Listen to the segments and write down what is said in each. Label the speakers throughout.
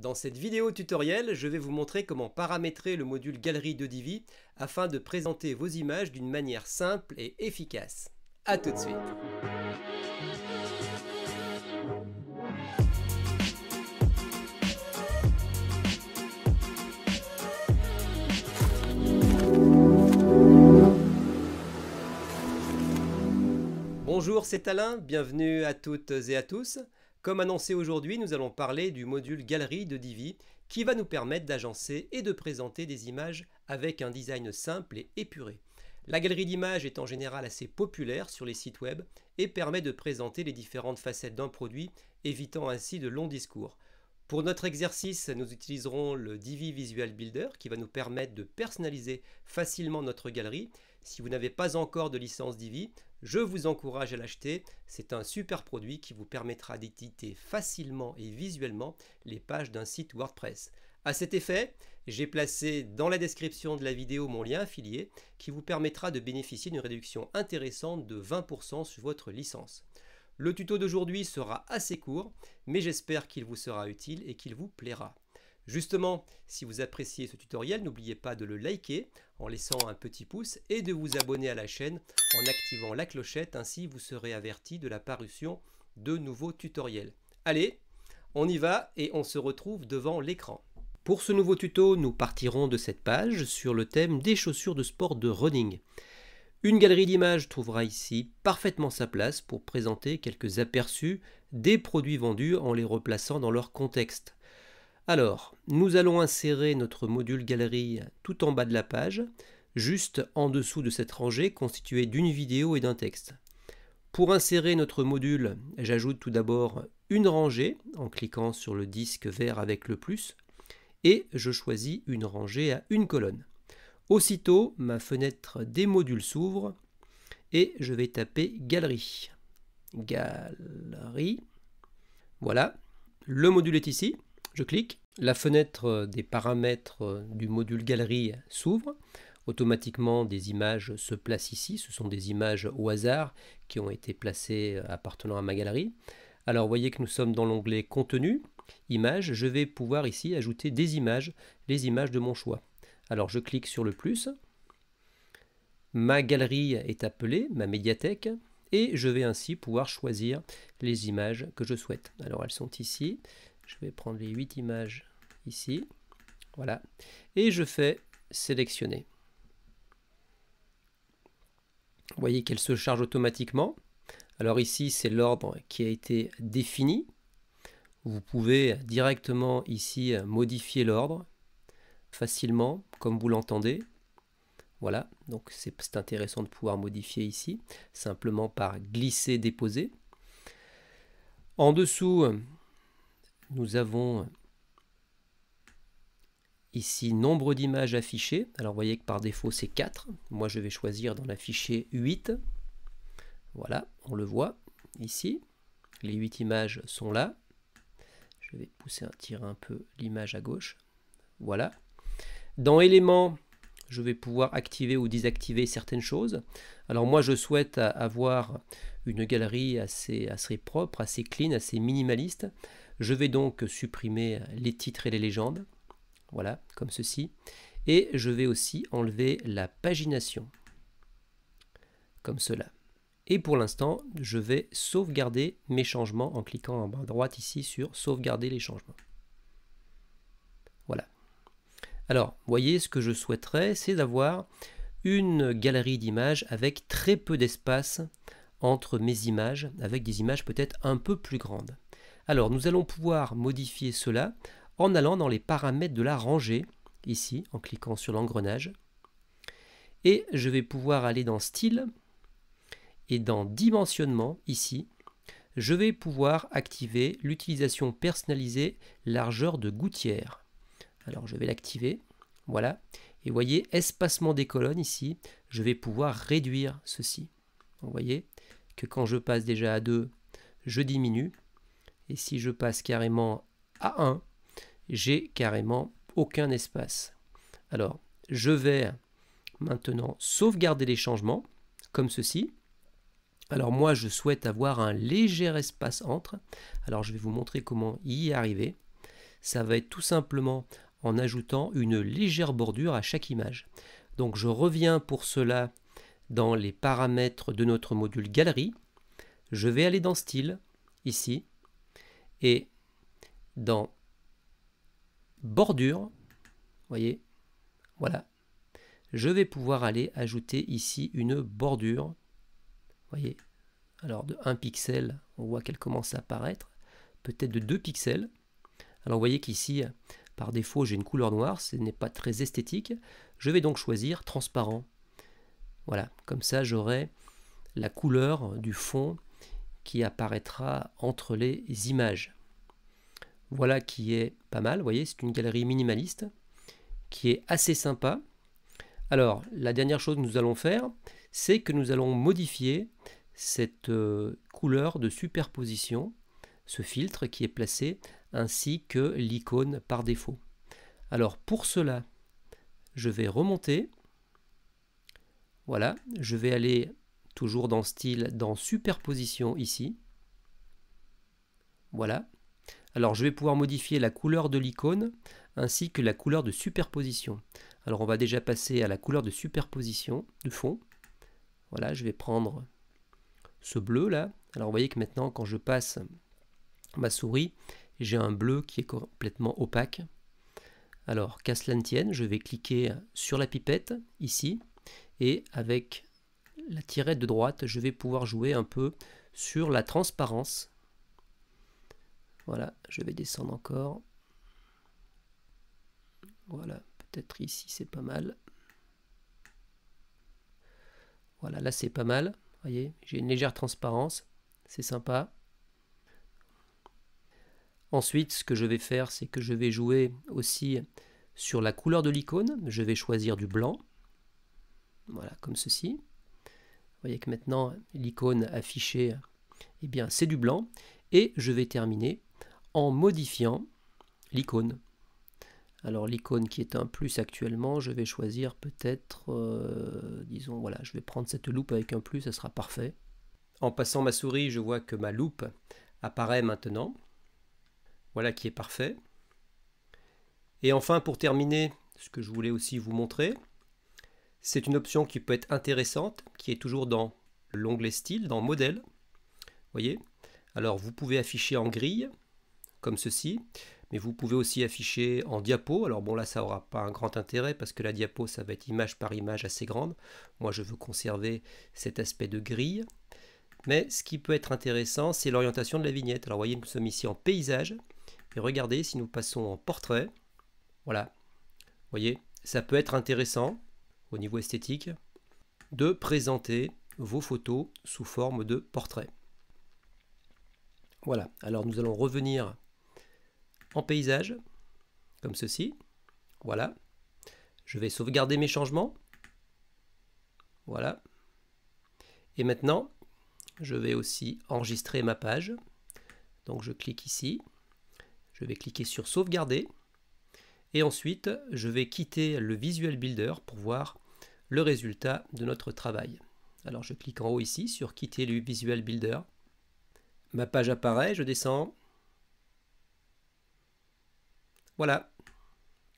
Speaker 1: Dans cette vidéo tutoriel, je vais vous montrer comment paramétrer le module Galerie de Divi afin de présenter vos images d'une manière simple et efficace. A tout de suite Bonjour, c'est Alain, bienvenue à toutes et à tous. Comme annoncé aujourd'hui, nous allons parler du module Galerie de Divi qui va nous permettre d'agencer et de présenter des images avec un design simple et épuré. La galerie d'images est en général assez populaire sur les sites web et permet de présenter les différentes facettes d'un produit, évitant ainsi de longs discours. Pour notre exercice, nous utiliserons le Divi Visual Builder qui va nous permettre de personnaliser facilement notre galerie. Si vous n'avez pas encore de licence Divi, je vous encourage à l'acheter, c'est un super produit qui vous permettra d'éditer facilement et visuellement les pages d'un site WordPress. À cet effet, j'ai placé dans la description de la vidéo mon lien affilié qui vous permettra de bénéficier d'une réduction intéressante de 20% sur votre licence. Le tuto d'aujourd'hui sera assez court, mais j'espère qu'il vous sera utile et qu'il vous plaira. Justement, si vous appréciez ce tutoriel, n'oubliez pas de le liker en laissant un petit pouce et de vous abonner à la chaîne en activant la clochette, ainsi vous serez averti de la parution de nouveaux tutoriels. Allez, on y va et on se retrouve devant l'écran. Pour ce nouveau tuto, nous partirons de cette page sur le thème des chaussures de sport de running. Une galerie d'images trouvera ici parfaitement sa place pour présenter quelques aperçus des produits vendus en les replaçant dans leur contexte. Alors, nous allons insérer notre module galerie tout en bas de la page, juste en dessous de cette rangée constituée d'une vidéo et d'un texte. Pour insérer notre module, j'ajoute tout d'abord une rangée en cliquant sur le disque vert avec le plus et je choisis une rangée à une colonne. Aussitôt, ma fenêtre des modules s'ouvre et je vais taper galerie. Galerie. Voilà, le module est ici. Je clique la fenêtre euh, des paramètres euh, du module galerie s'ouvre. Automatiquement, des images se placent ici. Ce sont des images au hasard qui ont été placées euh, appartenant à ma galerie. Alors, vous voyez que nous sommes dans l'onglet Contenu, Images. Je vais pouvoir ici ajouter des images, les images de mon choix. Alors, je clique sur le plus. Ma galerie est appelée, ma médiathèque, et je vais ainsi pouvoir choisir les images que je souhaite. Alors, elles sont ici. Je vais prendre les 8 images ici, voilà, et je fais sélectionner. Vous voyez qu'elle se charge automatiquement. Alors ici, c'est l'ordre qui a été défini. Vous pouvez directement ici modifier l'ordre facilement, comme vous l'entendez. Voilà, donc c'est intéressant de pouvoir modifier ici, simplement par glisser, déposer. En dessous, nous avons Ici, nombre d'images affichées. Alors, vous voyez que par défaut, c'est 4. Moi, je vais choisir d'en afficher 8. Voilà, on le voit ici. Les 8 images sont là. Je vais pousser un tir un peu l'image à gauche. Voilà. Dans éléments, je vais pouvoir activer ou désactiver certaines choses. Alors moi, je souhaite avoir une galerie assez, assez propre, assez clean, assez minimaliste. Je vais donc supprimer les titres et les légendes. Voilà, comme ceci. Et je vais aussi enlever la pagination. Comme cela. Et pour l'instant, je vais sauvegarder mes changements en cliquant en bas à droite ici sur sauvegarder les changements. Voilà. Alors, voyez, ce que je souhaiterais, c'est d'avoir une galerie d'images avec très peu d'espace entre mes images, avec des images peut-être un peu plus grandes. Alors, nous allons pouvoir modifier cela en allant dans les paramètres de la rangée, ici, en cliquant sur l'engrenage. Et je vais pouvoir aller dans Style et dans Dimensionnement, ici, je vais pouvoir activer l'utilisation personnalisée largeur de gouttière. Alors je vais l'activer, voilà. Et voyez, espacement des colonnes ici, je vais pouvoir réduire ceci. Vous voyez que quand je passe déjà à 2, je diminue. Et si je passe carrément à 1, j'ai carrément aucun espace. Alors, je vais maintenant sauvegarder les changements, comme ceci. Alors moi, je souhaite avoir un léger espace entre. Alors je vais vous montrer comment y arriver. Ça va être tout simplement en ajoutant une légère bordure à chaque image. Donc je reviens pour cela dans les paramètres de notre module galerie. Je vais aller dans style, ici, et dans bordure, voyez, voilà, je vais pouvoir aller ajouter ici une bordure, voyez, alors de 1 pixel, on voit qu'elle commence à apparaître, peut-être de 2 pixels, alors vous voyez qu'ici, par défaut, j'ai une couleur noire, ce n'est pas très esthétique, je vais donc choisir transparent, voilà, comme ça j'aurai la couleur du fond qui apparaîtra entre les images. Voilà qui est pas mal, vous voyez, c'est une galerie minimaliste qui est assez sympa. Alors, la dernière chose que nous allons faire, c'est que nous allons modifier cette euh, couleur de superposition, ce filtre qui est placé, ainsi que l'icône par défaut. Alors pour cela, je vais remonter. Voilà, je vais aller toujours dans style, dans superposition ici. Voilà, alors je vais pouvoir modifier la couleur de l'icône ainsi que la couleur de superposition. Alors on va déjà passer à la couleur de superposition de fond. Voilà, je vais prendre ce bleu là. Alors vous voyez que maintenant quand je passe ma souris, j'ai un bleu qui est complètement opaque. Alors qu'à cela ne tienne, je vais cliquer sur la pipette ici et avec la tirette de droite, je vais pouvoir jouer un peu sur la transparence voilà, je vais descendre encore. Voilà, peut-être ici c'est pas mal. Voilà, là c'est pas mal. voyez, j'ai une légère transparence. C'est sympa. Ensuite, ce que je vais faire, c'est que je vais jouer aussi sur la couleur de l'icône. Je vais choisir du blanc. Voilà, comme ceci. Vous voyez que maintenant, l'icône affichée, eh bien, c'est du blanc. Et je vais terminer en modifiant l'icône. Alors l'icône qui est un plus actuellement, je vais choisir peut-être, euh, disons, voilà, je vais prendre cette loupe avec un plus, ça sera parfait. En passant ma souris, je vois que ma loupe apparaît maintenant. Voilà qui est parfait. Et enfin, pour terminer, ce que je voulais aussi vous montrer, c'est une option qui peut être intéressante, qui est toujours dans l'onglet style, dans modèle. Voyez Alors vous pouvez afficher en grille, comme ceci. Mais vous pouvez aussi afficher en diapo. Alors bon là ça n'aura pas un grand intérêt parce que la diapo ça va être image par image assez grande. Moi je veux conserver cet aspect de grille. Mais ce qui peut être intéressant c'est l'orientation de la vignette. Alors voyez nous sommes ici en paysage. Et regardez si nous passons en portrait. Voilà. Vous voyez ça peut être intéressant au niveau esthétique de présenter vos photos sous forme de portrait. Voilà, alors nous allons revenir en paysage, comme ceci. Voilà. Je vais sauvegarder mes changements. Voilà. Et maintenant, je vais aussi enregistrer ma page. Donc je clique ici. Je vais cliquer sur sauvegarder. Et ensuite, je vais quitter le Visual Builder pour voir le résultat de notre travail. Alors je clique en haut ici sur quitter le Visual Builder. Ma page apparaît, je descends, voilà.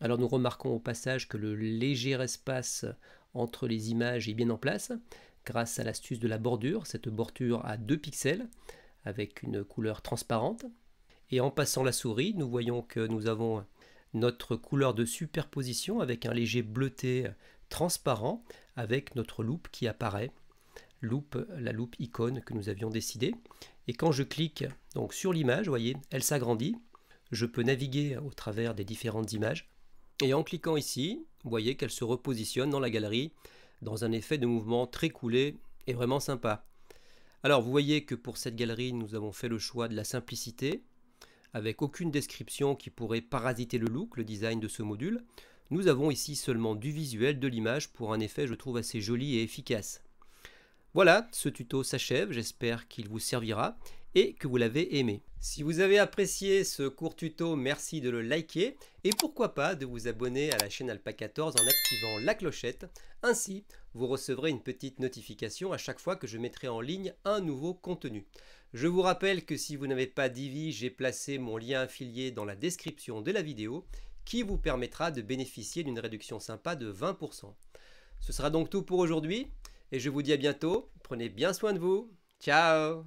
Speaker 1: Alors nous remarquons au passage que le léger espace entre les images est bien en place grâce à l'astuce de la bordure, cette bordure à 2 pixels avec une couleur transparente. Et en passant la souris, nous voyons que nous avons notre couleur de superposition avec un léger bleuté transparent avec notre loupe qui apparaît, loupe, la loupe icône que nous avions décidé. Et quand je clique donc sur l'image, vous voyez, elle s'agrandit je peux naviguer au travers des différentes images. Et en cliquant ici, vous voyez qu'elle se repositionne dans la galerie dans un effet de mouvement très coulé et vraiment sympa. Alors vous voyez que pour cette galerie, nous avons fait le choix de la simplicité, avec aucune description qui pourrait parasiter le look, le design de ce module. Nous avons ici seulement du visuel, de l'image, pour un effet je trouve assez joli et efficace. Voilà, ce tuto s'achève, j'espère qu'il vous servira et que vous l'avez aimé. Si vous avez apprécié ce court tuto, merci de le liker et pourquoi pas de vous abonner à la chaîne Alpha 14 en activant la clochette. Ainsi, vous recevrez une petite notification à chaque fois que je mettrai en ligne un nouveau contenu. Je vous rappelle que si vous n'avez pas Divi, j'ai placé mon lien affilié dans la description de la vidéo qui vous permettra de bénéficier d'une réduction sympa de 20%. Ce sera donc tout pour aujourd'hui et je vous dis à bientôt. Prenez bien soin de vous. Ciao